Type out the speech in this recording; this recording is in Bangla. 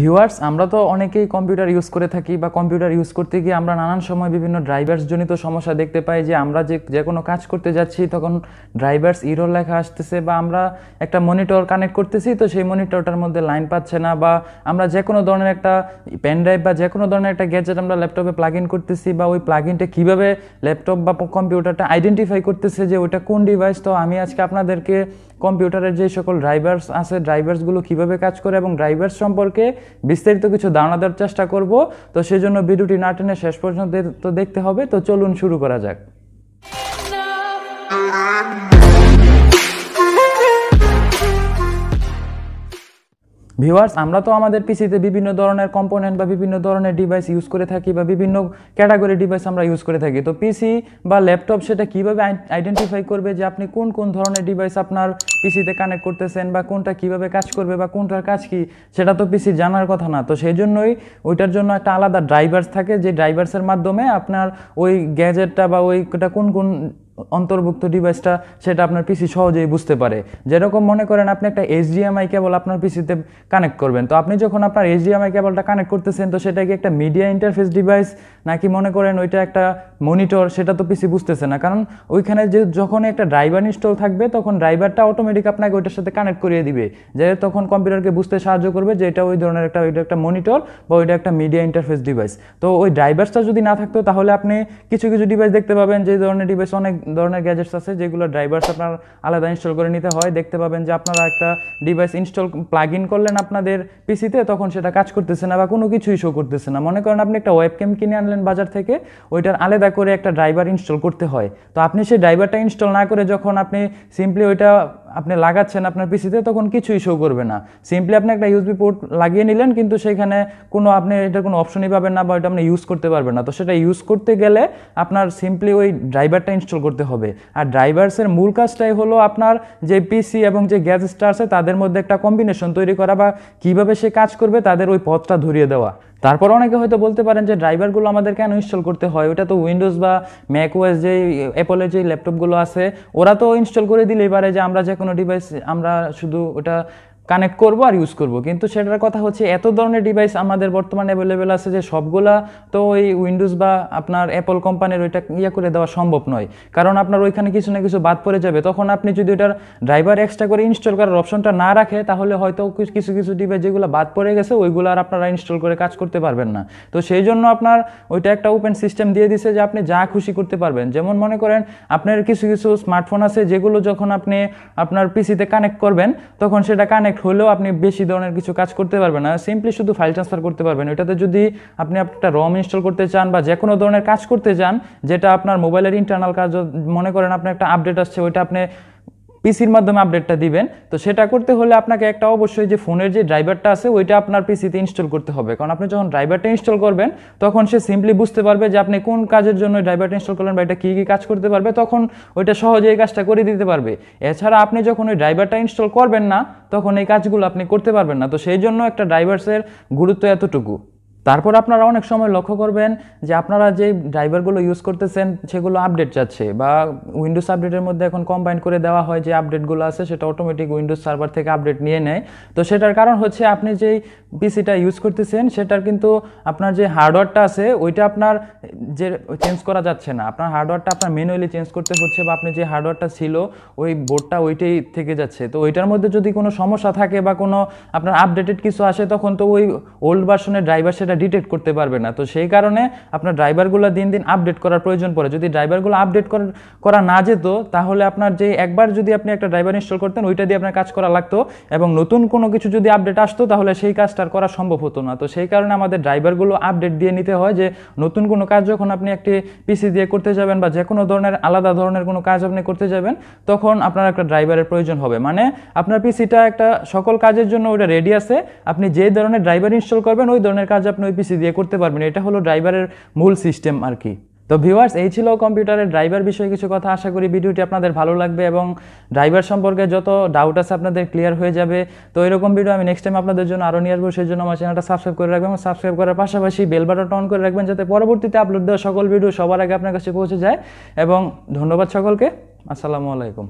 ভিউয়ার্স আমরা তো অনেকেই কম্পিউটার ইউজ করে থাকি বা কম্পিউটার ইউজ করতে গিয়ে আমরা নানান সময় বিভিন্ন ড্রাইভার্স জনিত সমস্যা দেখতে পাই যে আমরা যে যে কোনো কাজ করতে যাচ্ছি তখন ড্রাইভার্স ইরোর লেখা আসতেছে বা আমরা একটা মনিটর কানেক্ট করতেছি তো সেই মনিটরটার মধ্যে লাইন পাচ্ছে না বা আমরা যে কোনো ধরনের একটা পেন ড্রাইভ বা যে কোনো ধরনের একটা গ্যাজেট আমরা ল্যাপটপে প্লাগ ইন করতেছি বা ওই প্লাগ ইনটা কীভাবে ল্যাপটপ বা কম্পিউটারটা আইডেন্টিফাই করতেছে যে ওটা কোন ডিভাইস তো আমি আজকে আপনাদেরকে কম্পিউটারের যে সকল ড্রাইভার্স আছে ড্রাইভার্সগুলো কীভাবে কাজ করে এবং ড্রাইভার্স সম্পর্কে বিস্তারিত কিছু ধারণা দেওয়ার চেষ্টা করব তো সেজন্য ভিডিওটি না টেনে শেষ পর্যন্ত দেখতে হবে তো চলুন শুরু করা যাক ভিউয়ার্স আমরা তো আমাদের পিসিতে বিভিন্ন ধরনের কম্পোনেন্ট বা বিভিন্ন ধরনের ডিভাইস ইউজ করে থাকি বা বিভিন্ন ক্যাটাগরি ডিভাইস আমরা ইউজ করে থাকি তো পিসি বা ল্যাপটপ সেটা কিভাবে আইডেন্টিফাই করবে যে আপনি কোন কোন ধরনের ডিভাইস আপনার পিসিতে কানেক্ট করতেছেন বা কোনটা কিভাবে কাজ করবে বা কোনটার কাজ কি সেটা তো পিসি জানার কথা না তো সেই জন্যই ওইটার জন্য একটা আলাদা ড্রাইভার্স থাকে যে ড্রাইভার্সের মাধ্যমে আপনার ওই গ্যাজেটটা বা ওইটা কোন কোন অন্তর্ভুক্ত ডিভাইসটা সেটা আপনার পিসি সহজেই বুঝতে পারে যেরকম মনে করেন আপনি একটা এইচডিএমআই কেবল আপনার পিসিতে কানেক্ট করবেন তো আপনি যখন আপনার এইচডিএমআই কেবলটা কানেক্ট করতেছেন তো সেটা কি একটা মিডিয়া ইন্টারফেস ডিভাইস নাকি মনে করেন ওইটা একটা মনিটর সেটা তো পিসি বুঝতেছে না কারণ ওইখানে যে যখন একটা ড্রাইভার ইনস্টল থাকবে তখন ড্রাইভারটা অটোমেটিক আপনাকে ওইটার সাথে কানেক্ট করিয়ে দিবে যে তখন কম্পিউটারকে বুঝতে সাহায্য করবে যে এটা ওই ধরনের একটা ওইটা একটা মনিটর বা ওইটা একটা মিডিয়া ইন্টারফেস ডিভাইস তো ওই ড্রাইভার্সটা যদি না থাকতো তাহলে আপনি কিছু কিছু ডিভাইস দেখতে পাবেন যে ধরনের ডিভাইস অনেক ধরনের গ্যাজেটস আছে যেগুলো ড্রাইভার্স আপনার আলাদা ইনস্টল করে নিতে হয় দেখতে পাবেন যে আপনারা একটা ডিভাইস ইনস্টল প্লাগ ইন করলেন আপনাদের পিসিতে তখন সেটা কাজ করতেছে না বা কোনো কিছুই শো করতেছে না মনে করেন আপনি একটা ওয়েবক্যাম কিনে আনলেন বাজার থেকে ওইটার আলাদা করে একটা ড্রাইভার ইনস্টল করতে হয় তো আপনি সেই ড্রাইভারটা ইনস্টল না করে যখন আপনি সিম্পলি ওইটা আপনি লাগাচ্ছেন আপনার পিসিতে তখন কিছুই শো করবে না সিম্পলি আপনি একটা ইউজবি পোর্ট লাগিয়ে নিলেন কিন্তু সেখানে কোনো আপনি এটার কোনো অপশনই পাবেন না বা এটা আপনি ইউজ করতে পারবেন না তো সেটা ইউজ করতে গেলে আপনার সিম্পলি ওই ড্রাইভারটা ইনস্টল করতে হবে আর ড্রাইভার্সের মূল কাজটাই হলো আপনার যে পিসি এবং যে গ্যাস স্টার আছে তাদের মধ্যে একটা কম্বিনেশন তৈরি করা বা কীভাবে সে কাজ করবে তাদের ওই পথটা ধরিয়ে দেওয়া তারপর অনেকে হয়তো বলতে পারেন যে ড্রাইভারগুলো আমাদের কেন ইনস্টল করতে হয় ওটা তো উইন্ডোজ বা ম্যাক ওয়েস যে অ্যাপলের যে ল্যাপটপগুলো আছে ওরা তো ইনস্টল করে দিলেই পারে যে আমরা যে কোনো ডিভাইস আমরা শুধু ওটা কানেক্ট করব আর ইউজ করব কিন্তু সেটার কথা হচ্ছে এত ধরনের ডিভাইস আমাদের বর্তমানে অ্যাভেলেবেল আছে যে সবগুলা তো ওই উইন্ডোজ বা আপনার অ্যাপল কোম্পানির ওইটা ইয়ে করে দেওয়া সম্ভব নয় কারণ আপনার ওইখানে কিছু না কিছু বাদ পড়ে যাবে তখন আপনি যদি ওইটার ড্রাইভার এক্সট্রা করে ইনস্টল করার অপশনটা না রাখে তাহলে হয়তো কিছু কিছু ডিভাইস যেগুলো বাদ পড়ে গেছে ওইগুলো আর আপনারা ইনস্টল করে কাজ করতে পারবেন না তো সেই জন্য আপনার ওইটা একটা ওপেন সিস্টেম দিয়ে দিছে যে আপনি যা খুশি করতে পারবেন যেমন মনে করেন আপনার কিছু কিছু স্মার্টফোন আছে যেগুলো যখন আপনি আপনার পিসিতে কানেক্ট করবেন তখন সেটা কানেক্ট কানেক্ট হলেও আপনি বেশি ধরনের কিছু কাজ করতে পারবেন না সিম্পলি শুধু ফাইল ট্রান্সফার করতে পারবেন এটাতে যদি আপনি একটা রম ইনস্টল করতে চান বা যে কোনো ধরনের কাজ করতে চান যেটা আপনার মোবাইলের ইন্টারনাল কাজ মনে করেন আপনার একটা আপডেট আসছে ওইটা আপনি পিসির মাধ্যমে আপডেটটা দিবেন তো সেটা করতে হলে আপনাকে একটা অবশ্যই যে ফোনের যে ড্রাইভারটা আছে ওইটা আপনার পিসিতে ইনস্টল করতে হবে কারণ আপনি যখন ড্রাইভারটা ইনস্টল করবেন তখন সে সিম্পলি বুঝতে পারবে যে আপনি কোন কাজের জন্য ড্রাইভারটা ইনস্টল করলেন বা এটা কী কী কাজ করতে পারবে তখন ওইটা সহজে এই কাজটা করে দিতে পারবে এছাড়া আপনি যখন ওই ড্রাইভারটা ইনস্টল করবেন না তখন এই কাজগুলো আপনি করতে পারবেন না তো সেই জন্য একটা ড্রাইভার্সের গুরুত্ব এতটুকু তারপর আপনারা অনেক সময় লক্ষ্য করবেন যে আপনারা যে ড্রাইভারগুলো ইউজ করতেছেন সেগুলো আপডেট যাচ্ছে বা উইন্ডোজ আপডেটের মধ্যে এখন কম্বাইন করে দেওয়া হয় যে আপডেটগুলো আছে সেটা অটোমেটিক উইন্ডোজ সার্ভার থেকে আপডেট নিয়ে নেয় তো সেটার কারণ হচ্ছে আপনি যেই পিসিটা ইউজ করতেছেন সেটার কিন্তু আপনার যে হার্ডওয়্যারটা আছে ওইটা আপনার যে চেঞ্জ করা যাচ্ছে না আপনার হার্ডওয়্যারটা আপনার ম্যানুয়ালি চেঞ্জ করতে হচ্ছে বা আপনি যে হার্ডওয়্যারটা ছিল ওই বোর্ডটা ওইটাই থেকে যাচ্ছে তো ওইটার মধ্যে যদি কোনো সমস্যা থাকে বা কোনো আপনার আপডেটেড কিছু আসে তখন তো ওই ওল্ড ভার্সনের ড্রাইভার সেটা ডিটেক্ট করতে পারবে না তো সেই কারণে আপনার ড্রাইভারগুলো দিন দিন আপডেট করার প্রয়োজন পড়ে যদি ড্রাইভারগুলো আপডেট করা না যেত তাহলে আপনার যে একবার যদি আপনি একটা ড্রাইভার ইনস্টল করতেন ওইটা দিয়ে আপনার কাজ করা লাগতো এবং নতুন কোনো কিছু যদি আপডেট আসতো তাহলে সেই কাজটা করা সম্ভব হতো না তো সেই কারণে আমাদের ড্রাইভারগুলো আপডেট দিয়ে নিতে হয় যে নতুন কোনো কাজ যখন আপনি একটি পিসি দিয়ে করতে যাবেন বা যে কোনো ধরনের আলাদা ধরনের কোনো কাজ আপনি করতে যাবেন তখন আপনার একটা ড্রাইভারের প্রয়োজন হবে মানে আপনার পিসিটা একটা সকল কাজের জন্য ওটা রেডি আছে আপনি যে ধরনের ড্রাইভার ইনস্টল করবেন ওই ধরনের কাজ আপনি ওই পিসি দিয়ে করতে পারবেন এটা হলো ড্রাইভারের মূল সিস্টেম আর কি তো ভিউয়ার্স এই ছিল কম্পিউটারের ড্রাইভার বিষয়ে কিছু কথা আশা করি ভিডিওটি আপনাদের ভালো লাগবে এবং ড্রাইভার সম্পর্কে যত ডাউট আছে আপনাদের ক্লিয়ার হয়ে যাবে তো এরকম ভিডিও আমি নেক্সট টাইম আপনাদের জন্য আরও নিয়ে আসবো সেই জন্য আমার চ্যানেলটা সাবস্ক্রাইব করে রাখবেন এবং সাবস্ক্রাইব করার পাশাপাশি বেল বাটনটা অন করে রাখবেন যাতে পরবর্তীতে আপলোড দেওয়া সকল ভিডিও সবার আগে আপনার কাছে পৌঁছে যায় এবং ধন্যবাদ সকলকে আসসালামু আলাইকুম